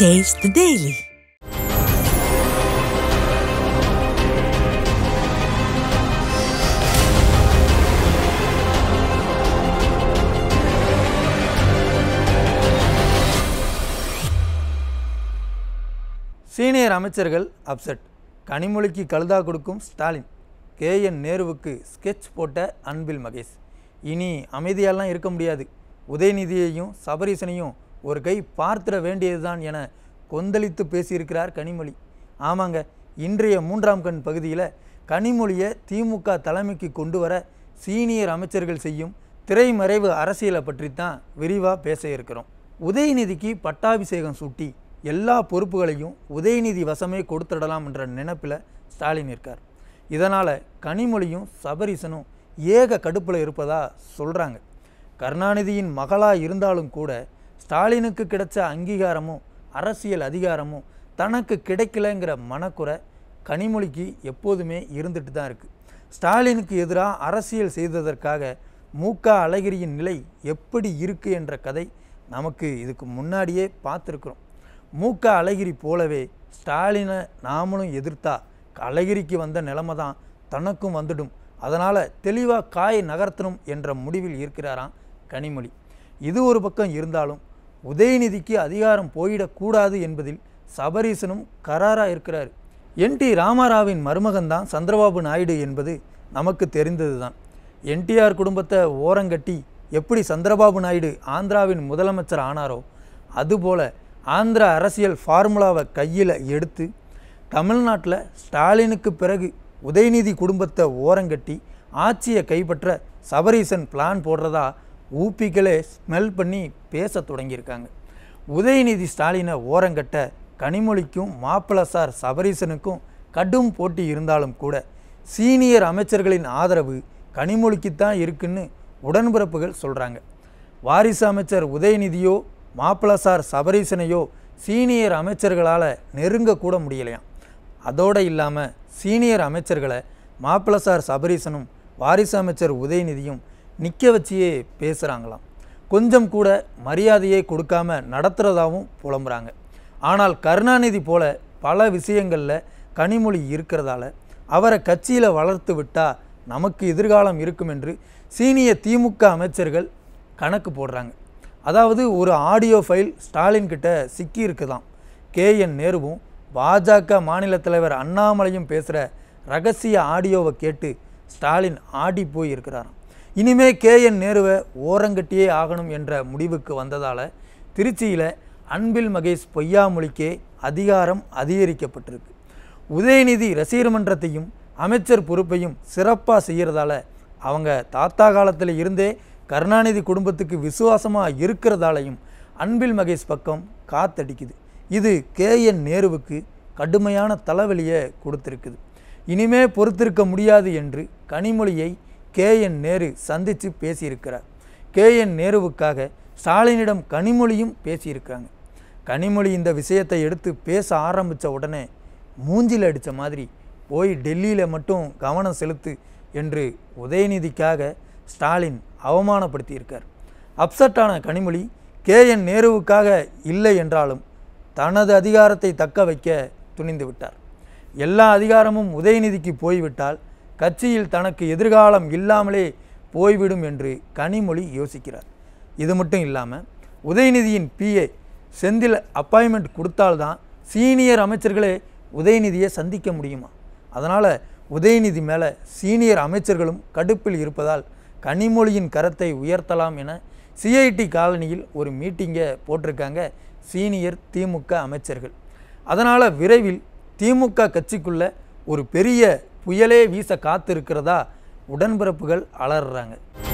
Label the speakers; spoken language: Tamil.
Speaker 1: Taste the Daily. சீனியர் அமைச்சர்கள் அப்செட் கனிமொழிக்கு கழுதா கொடுக்கும் ஸ்டாலின் கே என் நேருவுக்கு ஸ்கெட்ச் போட்ட அன்பில் மகேஷ் இனி அமைதியாலாம் இருக்க முடியாது உதயநிதியையும் சபரீசனையும் ஒரு கை பார்த்திட வேண்டியதுதான் என கொந்தளித்து பேசியிருக்கிறார் கனிமொழி ஆமாங்க இன்றைய மூன்றாம் கண் பகுதியில் கனிமொழியை திமுக தலைமைக்கு கொண்டு வர சீனியர் அமைச்சர்கள் செய்யும் திரைமறைவு அரசியலை பற்றி தான் விரிவாக பேச இருக்கிறோம் உதயநிதிக்கு பட்டாபிஷேகம் சூட்டி எல்லா பொறுப்புகளையும் உதயநிதி வசமே கொடுத்துடலாம் என்ற நினைப்பில் ஸ்டாலின் இருக்கார் இதனால் கனிமொழியும் சபரிசனும் ஏக கடுப்பில் இருப்பதாக சொல்கிறாங்க கருணாநிதியின் மகளாக இருந்தாலும் கூட ஸ்டாலினுக்கு கிடைச்ச அங்கீகாரமும் அரசியல் அதிகாரமும் தனக்கு கிடைக்கலங்கிற மனக்குறை கனிமொழிக்கு எப்போதுமே இருந்துட்டு தான் இருக்குது ஸ்டாலினுக்கு எதிராக அரசியல் செய்ததற்காக மூக்கா அழகிரியின் நிலை எப்படி இருக்குது என்ற கதை நமக்கு இதுக்கு முன்னாடியே பார்த்துருக்குறோம் மூக்கா அழகிரி போலவே ஸ்டாலினை நாமளும் எதிர்த்தா அழகிரிக்கு வந்த நிலைமை தான் தனக்கும் வந்துடும் அதனால் தெளிவாக காய் நகர்த்தணும் என்ற முடிவில் இருக்கிறாராம் கனிமொழி இது ஒரு பக்கம் இருந்தாலும் உதயநிதிக்கு அதிகாரம் போயிடக்கூடாது என்பதில் சபரீசனும் கராராக இருக்கிறார் என் டி ராமாராவின் மருமகன் தான் சந்திரபாபு நாயுடு என்பது நமக்கு தெரிந்தது தான் என்டிஆர் குடும்பத்தை ஓரங்கட்டி எப்படி சந்திரபாபு நாயுடு ஆந்திராவின் முதலமைச்சர் ஆனாரோ அதுபோல் ஆந்திர அரசியல் ஃபார்முலாவை கையில் எடுத்து தமிழ்நாட்டில் ஸ்டாலினுக்கு பிறகு உதயநிதி குடும்பத்தை ஓரங்கட்டி ஆட்சியை கைப்பற்ற சபரீசன் பிளான் போடுறதா ஊப்பிக்களே ஸ்மெல் பண்ணி பேச தொடங்கியிருக்காங்க உதயநிதி ஸ்டாலினை ஓரங்கட்ட கனிமொழிக்கும் மாப்பிள்ள சார் சபரீசனுக்கும் கடும் போட்டி இருந்தாலும் கூட சீனியர் அமைச்சர்களின் ஆதரவு கனிமொழிக்குத்தான் இருக்குன்னு உடன்பிறப்புகள் சொல்கிறாங்க வாரிசு அமைச்சர் உதயநிதியோ மாப்பிள்ள சார் சபரீசனையோ சீனியர் அமைச்சர்களால் நெருங்கக்கூட முடியலையாம் அதோடு இல்லாமல் சீனியர் அமைச்சர்களை மாப்பிள்ள சார் சபரீசனும் வாரிசு அமைச்சர் உதயநிதியும் நிற்க வச்சியே பேசுகிறாங்களாம் கொஞ்சம் கூட மரியாதையை கொடுக்காம நடத்துகிறதாகவும் புலம்புறாங்க ஆனால் கருணாநிதி போல பல விஷயங்களில் கனிமொழி இருக்கிறதால அவரை கட்சியில் வளர்த்து விட்டால் நமக்கு எதிர்காலம் இருக்கும் என்று சீனிய திமுக அமைச்சர்கள் கணக்கு போடுறாங்க அதாவது ஒரு ஆடியோ ஃபைல் ஸ்டாலின் கிட்ட சிக்கி இருக்குதான் கே என் நேருவும் பாஜக மாநில தலைவர் அண்ணாமலையும் பேசுகிற ரகசிய ஆடியோவை கேட்டு ஸ்டாலின் ஆடி போய் இருக்கிறாராம் இனிமே கே என் நேருவை ஓரங்கட்டியே ஆகணும் என்ற முடிவுக்கு வந்ததால் திருச்சியில் அன்பில் மகேஷ் பொய்யாமொழிக்கே அதிகாரம் அதிகரிக்கப்பட்டிருக்கு உதயநிதி ரசிகர் மன்றத்தையும் அமைச்சர் பொறுப்பையும் சிறப்பாக செய்கிறதால அவங்க தாத்தா காலத்தில் இருந்தே கருணாநிதி குடும்பத்துக்கு விசுவாசமாக இருக்கிறதாலையும் அன்பில் மகேஷ் பக்கம் காத்தடிக்குது இது கே என் நேருவுக்கு கடுமையான தலைவலியை கொடுத்துருக்குது இனிமே பொறுத்திருக்க முடியாது என்று கனிமொழியை கே என் நேரு சந்தித்து பேசியிருக்கிறார் கே என் நேருவுக்காக ஸ்டாலினிடம் கனிமொழியும் பேசியிருக்காங்க கனிமொழி இந்த விஷயத்தை எடுத்து பேச ஆரம்பித்த உடனே மூஞ்சில் அடித்த மாதிரி போய் டெல்லியில் மட்டும் கவனம் செலுத்து என்று உதயநிதிக்காக ஸ்டாலின் அவமானப்படுத்தியிருக்கார் அப்செட்டான கனிமொழி கே என் நேருவுக்காக இல்லை என்றாலும் தனது அதிகாரத்தை தக்க வைக்க துணிந்து விட்டார் எல்லா அதிகாரமும் உதயநிதிக்கு போய்விட்டால் கட்சியில் தனக்கு எதிர்காலம் இல்லாமலே போய்விடும் என்று கனிமொழி யோசிக்கிறார் இது மட்டும் இல்லாமல் உதயநிதியின் பிஏ செந்தில் அப்பாயின்மெண்ட் கொடுத்தால்தான் சீனியர் அமைச்சர்களே உதயநிதியை சந்திக்க முடியுமா அதனால் உதயநிதி மேலே சீனியர் அமைச்சர்களும் கடுப்பில் இருப்பதால் கனிமொழியின் கரத்தை உயர்த்தலாம் என சிஐடி காலனியில் ஒரு மீட்டிங்கை போட்டிருக்காங்க சீனியர் திமுக அமைச்சர்கள் அதனால் விரைவில் திமுக கட்சிக்குள்ளே ஒரு பெரிய புயலே வீச காத்திருக்கிறதா உடன்பிறப்புகள் அலறுறாங்க